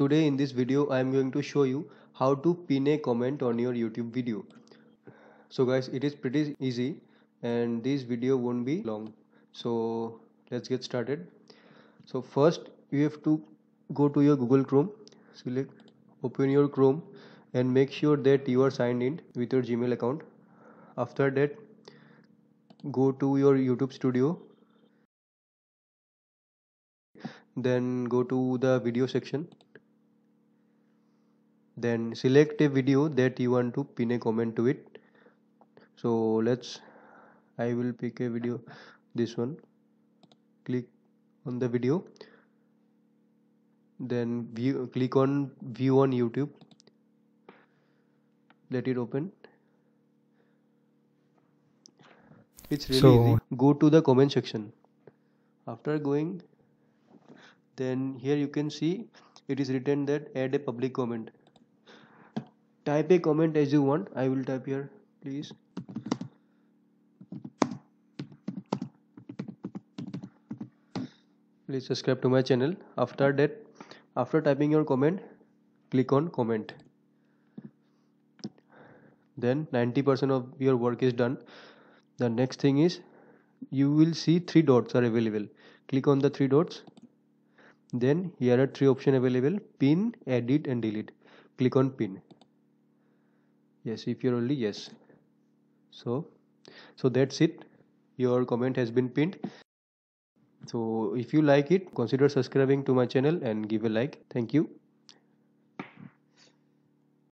Today in this video I am going to show you how to pin a comment on your YouTube video. So guys it is pretty easy and this video won't be long. So let's get started. So first you have to go to your Google Chrome, select open your Chrome and make sure that you are signed in with your Gmail account. After that go to your YouTube studio then go to the video section then select a video that you want to pin a comment to it so let's I will pick a video this one click on the video then view click on view on YouTube let it open it's really so, easy go to the comment section after going then here you can see it is written that add a public comment type a comment as you want i will type here please please subscribe to my channel after that after typing your comment click on comment then 90% of your work is done the next thing is you will see three dots are available click on the three dots then here are three options available pin edit and delete click on pin yes if you're only yes so so that's it your comment has been pinned so if you like it consider subscribing to my channel and give a like thank you